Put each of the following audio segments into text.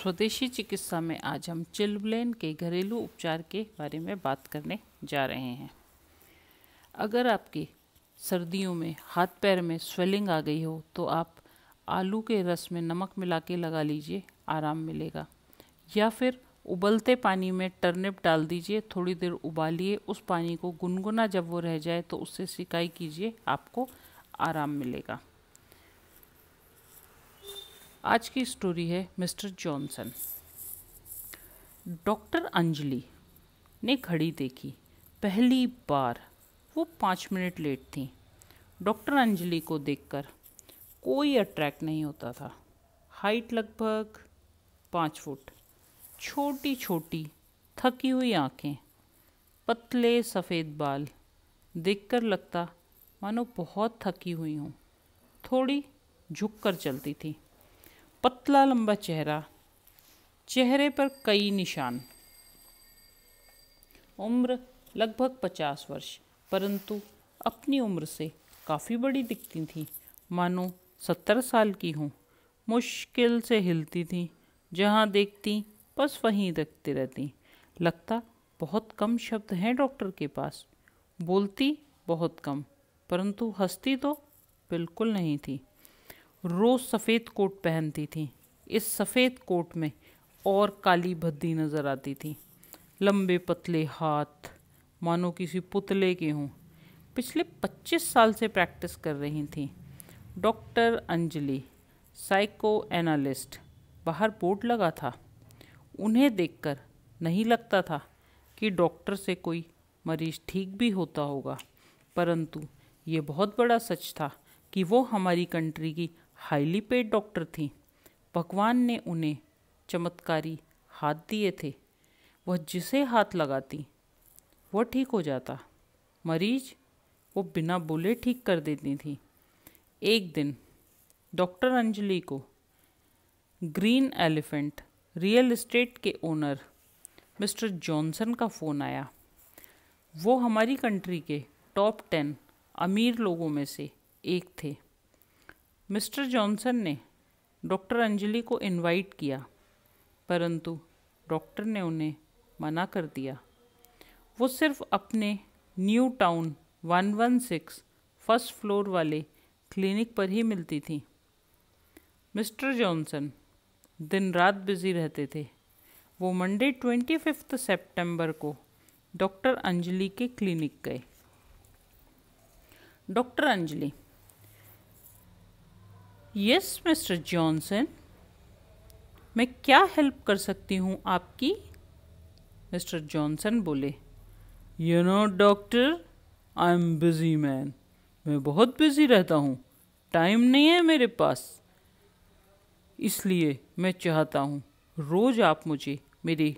स्वदेशी चिकित्सा में आज हम चिल्ब्लेन के घरेलू उपचार के बारे में बात करने जा रहे हैं अगर आपके सर्दियों में हाथ पैर में स्वेलिंग आ गई हो तो आप आलू के रस में नमक मिला के लगा लीजिए आराम मिलेगा या फिर उबलते पानी में टर्निप डाल दीजिए थोड़ी देर उबालिए उस पानी को गुनगुना जब वो रह जाए तो उससे सिकाई कीजिए आपको आराम मिलेगा आज की स्टोरी है मिस्टर जॉनसन डॉक्टर अंजलि ने घड़ी देखी पहली बार वो पाँच मिनट लेट थी डॉक्टर अंजलि को देखकर कोई अट्रैक्ट नहीं होता था हाइट लगभग पाँच फुट छोटी छोटी थकी हुई आँखें पतले सफ़ेद बाल देखकर लगता मानो बहुत थकी हुई हूँ थोड़ी झुक कर चलती थी पतला लंबा चेहरा चेहरे पर कई निशान उम्र लगभग पचास वर्ष परंतु अपनी उम्र से काफ़ी बड़ी दिखती थी मानो सत्तर साल की हूँ मुश्किल से हिलती थी जहाँ देखती बस वहीं देखती रहती लगता बहुत कम शब्द हैं डॉक्टर के पास बोलती बहुत कम परंतु हंसती तो बिल्कुल नहीं थी रोज़ सफ़ेद कोट पहनती थी इस सफ़ेद कोट में और काली भद्दी नज़र आती थी लंबे पतले हाथ मानो किसी पुतले के हों पिछले 25 साल से प्रैक्टिस कर रही थी डॉक्टर अंजलि साइको एनालिस्ट बाहर बोर्ड लगा था उन्हें देखकर नहीं लगता था कि डॉक्टर से कोई मरीज ठीक भी होता होगा परंतु ये बहुत बड़ा सच था कि वो हमारी कंट्री की हाईली पेड डॉक्टर थीं भगवान ने उन्हें चमत्कारी हाथ दिए थे वह जिसे हाथ लगाती वह ठीक हो जाता मरीज वो बिना बोले ठीक कर देती थी एक दिन डॉक्टर अंजलि को ग्रीन एलिफेंट रियल इस्टेट के ओनर मिस्टर जॉनसन का फ़ोन आया वो हमारी कंट्री के टॉप टेन अमीर लोगों में से एक थे मिस्टर जॉनसन ने डॉक्टर अंजलि को इनवाइट किया परंतु डॉक्टर ने उन्हें मना कर दिया वो सिर्फ अपने न्यू टाउन 116 फर्स्ट फ्लोर वाले क्लिनिक पर ही मिलती थी मिस्टर जॉनसन दिन रात बिजी रहते थे वो मंडे ट्वेंटी फिफ्थ सेप्टेम्बर को डॉक्टर अंजलि के क्लिनिक गए doctor Anjali yes mister Johnson मैं क्या हेल्प कर सकती हूँ आपकी मिस्टर जॉनसन बोले you know doctor I am busy man मैं बहुत बिजी रहता हूँ टाइम नहीं है मेरे पास इसलिए मैं चाहता हूँ रोज़ आप मुझे मेरे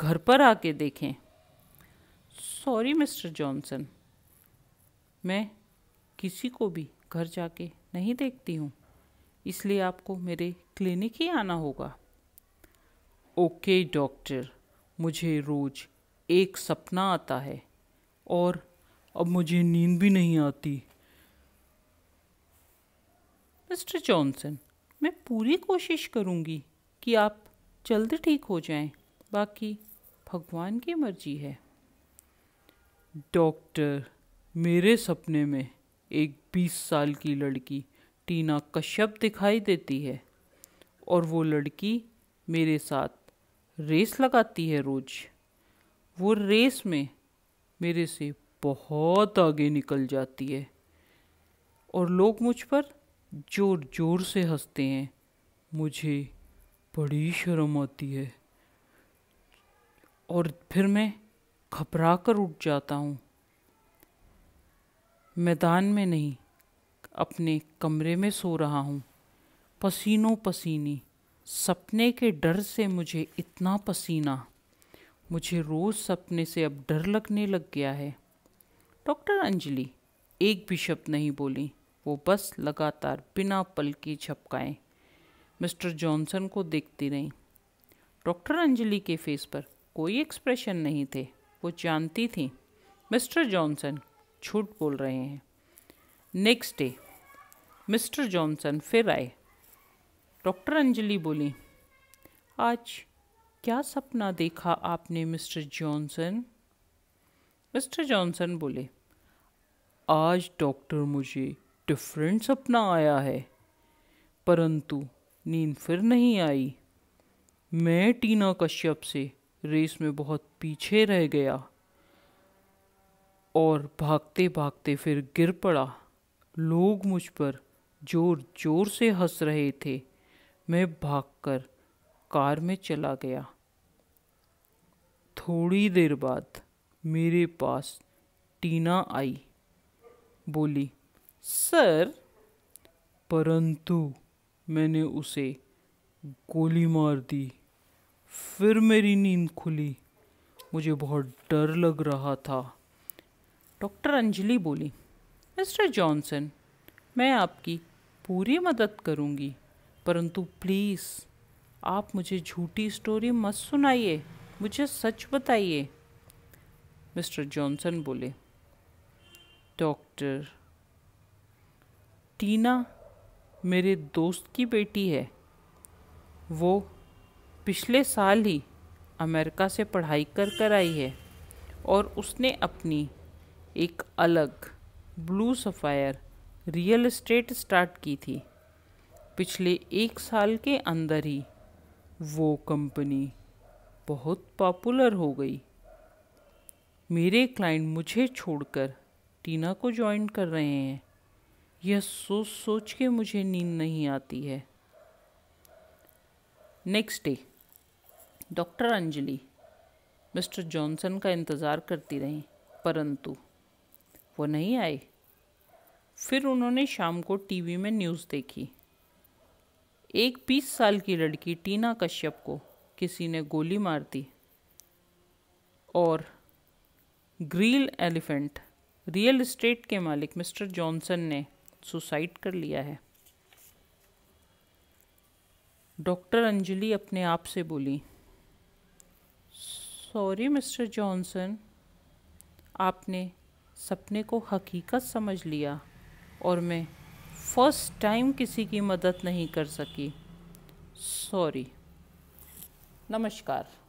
घर पर आके देखें सॉरी मिस्टर जॉनसन मैं किसी को भी घर जाके नहीं देखती हूँ इसलिए आपको मेरे क्लिनिक ही आना होगा ओके डॉक्टर मुझे रोज़ एक सपना आता है और अब मुझे नींद भी नहीं आती मिस्टर जॉनसन मैं पूरी कोशिश करूँगी कि आप जल्द ठीक हो जाएं, बाकी भगवान की मर्जी है डॉक्टर मेरे सपने में एक बीस साल की लड़की टीना कश्यप दिखाई देती है और वो लड़की मेरे साथ रेस लगाती है रोज वो रेस में मेरे से बहुत आगे निकल जाती है और लोग मुझ पर जोर जोर से हंसते हैं मुझे बड़ी शर्म आती है और फिर मैं घबरा कर उठ जाता हूँ मैदान में नहीं अपने कमरे में सो रहा हूँ पसीनों पसीनी सपने के डर से मुझे इतना पसीना मुझे रोज़ सपने से अब डर लगने लग गया है डॉक्टर अंजलि एक भी शब्द नहीं बोली वो बस लगातार बिना पल की छपकाए मिस्टर जॉनसन को देखती रहीं डॉक्टर अंजलि के फेस पर कोई एक्सप्रेशन नहीं थे वो जानती थी मिस्टर जॉनसन झूठ बोल रहे हैं नेक्स्ट डे मिस्टर जॉनसन फिर आए डॉक्टर अंजलि बोली आज क्या सपना देखा आपने मिस्टर जॉनसन मिस्टर जॉनसन बोले आज डॉक्टर मुझे डिफरेंट सपना आया है परंतु नींद फिर नहीं आई मैं टीना कश्यप से रेस में बहुत पीछे रह गया और भागते भागते फिर गिर पड़ा लोग मुझ पर जोर जोर से हंस रहे थे मैं भागकर कार में चला गया थोड़ी देर बाद मेरे पास टीना आई बोली सर परंतु मैंने उसे गोली मार दी फिर मेरी नींद खुली मुझे बहुत डर लग रहा था डॉक्टर अंजलि बोली मिस्टर जॉनसन मैं आपकी पूरी मदद करूंगी परंतु प्लीज़ आप मुझे झूठी स्टोरी मत सुनाइए मुझे सच बताइए मिस्टर जॉनसन बोले डॉक्टर टीना मेरे दोस्त की बेटी है वो पिछले साल ही अमेरिका से पढ़ाई कर कर आई है और उसने अपनी एक अलग blue sapphire real estate start की थी पिछले एक साल के अंदर ही वो कंपनी बहुत पॉपुलर हो गई मेरे क्लाइंट मुझे छोड़कर टीना को ज्वाइन कर रहे हैं यह सोच सोच के मुझे नींद नहीं आती है next day doctor Anjali mister Johnson का इंतज़ार करती रहीं परंतु वो नहीं आए फिर उन्होंने शाम को टीवी में न्यूज़ देखी एक बीस साल की लड़की टीना कश्यप को किसी ने गोली मार दी और ग्रील एलिफेंट रियल इस्टेट के मालिक मिस्टर जॉनसन ने सुसाइड कर लिया है डॉक्टर अंजलि अपने आप से बोली सॉरी मिस्टर जॉनसन आपने सपने को हकीकत समझ लिया और मैं फर्स्ट टाइम किसी की मदद नहीं कर सकी सॉरी नमस्कार